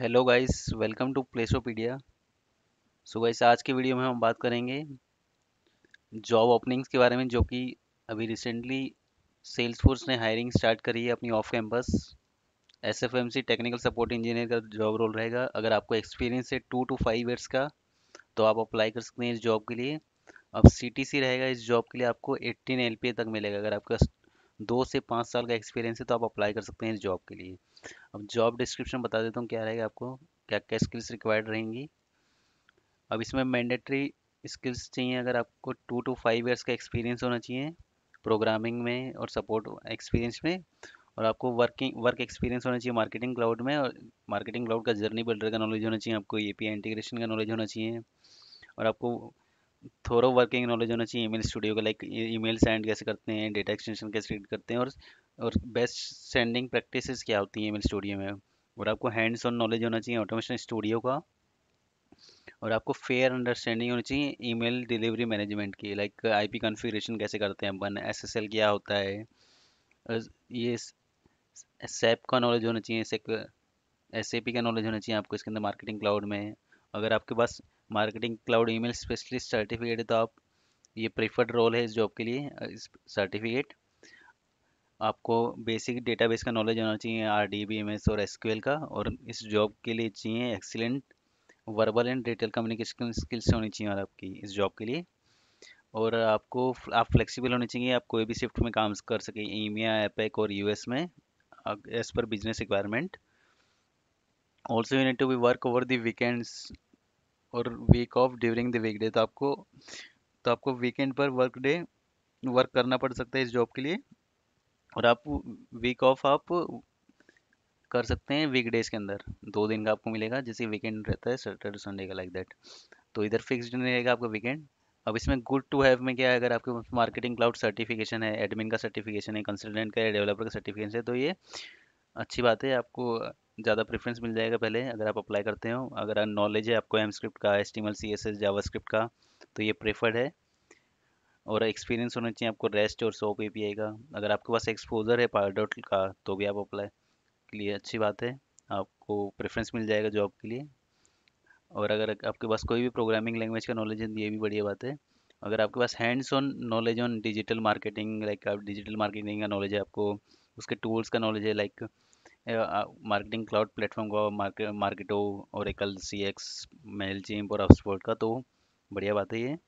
hello guys welcome to Placopedia so guys आज के video में हम बात करेंगे जॉब ओपनिंग्स के बारे में जो कि अभी रिसेंटली सेल्सफोर्स ने हायरिंग स्टार्ट करी है अपनी off campus SFMC technical support engineer का जॉब रोल रहेगा अगर आपको एक्सपीरियंस है टू टू फाइव ईयर्स का तो आप अप्लाई कर सकते हैं इस जॉब के लिए अब सी रहेगा इस जॉब के लिए आपको एट्टीन एल तक मिलेगा अगर आपका दो से पाँच साल का एक्सपीरियंस है तो आप अप्लाई कर सकते हैं इस जॉब के लिए अब जॉब डिस्क्रिप्शन बता देता हूँ क्या रहेगा आपको क्या क्या स्किल्स रिक्वायर्ड रहेंगी अब इसमें मैंडेटरी स्किल्स चाहिए अगर आपको टू टू फाइव ईयर्स का एक्सपीरियंस होना चाहिए प्रोग्रामिंग में और सपोर्ट एक्सपीरियंस में और आपको वर्किंग वर्क एक्सपीरियंस होना चाहिए मार्केटिंग क्लाउड में और मार्केटिंग क्लाउड का जर्नी बिल्डर का नॉलेज होना चाहिए आपको ए पी इंटीग्रेशन का नॉलेज होना चाहिए और आपको थोड़ा वर्किंग नॉलेज होना चाहिए ईमेल स्टूडियो का लाइक ईमेल सेंड कैसे करते हैं डेटा एक्सटेंशन कैसे रीड करते हैं और और बेस्ट सेंडिंग प्रैक्टिसेस क्या होती हैं ईमेल स्टूडियो में और आपको हैंड्स ऑन नॉलेज होना चाहिए ऑटोमेशन स्टूडियो का और आपको फेयर अंडरस्टैंडिंग होनी चाहिए ईमेल डिलीवरी मैनेजमेंट की लाइक आईपी कॉन्फ़िगरेशन कैसे करते हैं अपन एसएसएल क्या होता है ये सैप का नॉलेज होना चाहिए एस का नॉलेज होना चाहिए आपको इसके अंदर मार्केटिंग क्लाउड में अगर आपके पास marketing cloud email specialist certificate तो आप ये प्रीफर्ड रोल है इस जॉब के लिए इस सर्टिफिकेट आपको बेसिक डेटाबेस का नॉलेज होना चाहिए R D B M S और एस का और इस जॉब के लिए चाहिए excellent verbal and detail communication skills होनी चाहिए और आपकी इस जॉब के लिए और आपको आप फ्लेक्सिबल होने चाहिए आप कोई भी शिफ्ट में काम कर सके ईमिया एपेक और यूएस में as per business requirement also you need to be work over the weekends और week off during the week day तो आपको तो आपको वीकेंड पर वर्क डे वर्क करना पड़ सकता है इस जॉब के लिए और आप वीक ऑफ आप कर सकते हैं वीक डेज़ के अंदर दो दिन का आपको मिलेगा जैसे वीकेंड रहता है सैटरडे संडे का लाइक दैट तो इधर नहीं रहेगा आपका वीकेंड अब इसमें गुड टू हैव में क्या है अगर आपके पास मार्केटिंग क्लाउड सर्टिफिकेशन है एडमिन का सर्टिफिकेशन है कंसल्टेंट का डेवलपर का सर्टिफिकेशन है तो ये अच्छी बात है आपको ज़्यादा प्रेफरेंस मिल जाएगा पहले अगर आप अप्लाई करते हो अगर नॉलेज है आपको एम स्क्रिप्ट का S T M L C S S script का तो ये प्रेफर्ड है और एक्सपीरियंस होना चाहिए आपको रेस्ट और सॉप ए पी आई का अगर आपके पास एक्सपोजर है डॉट का तो भी आप अप्लाई के लिए अच्छी बात है आपको प्रेफरेंस मिल जाएगा जॉब के लिए और अगर आपके पास कोई भी प्रोग्रामिंग लैंग्वेज का नॉलेज है तो ये भी बढ़िया बात है अगर आपके पास hands on knowledge on digital marketing like आप डिजिटल मार्केटिंग का नॉलेज है आपको उसके टूल्स का नॉलेज है लाइक मार्केटिंग क्लाउड प्लेटफॉर्म का मार्केटो और एकल सी एक्स मेल चीम्प और अपस्पोर्ट का तो बढ़िया बात है ये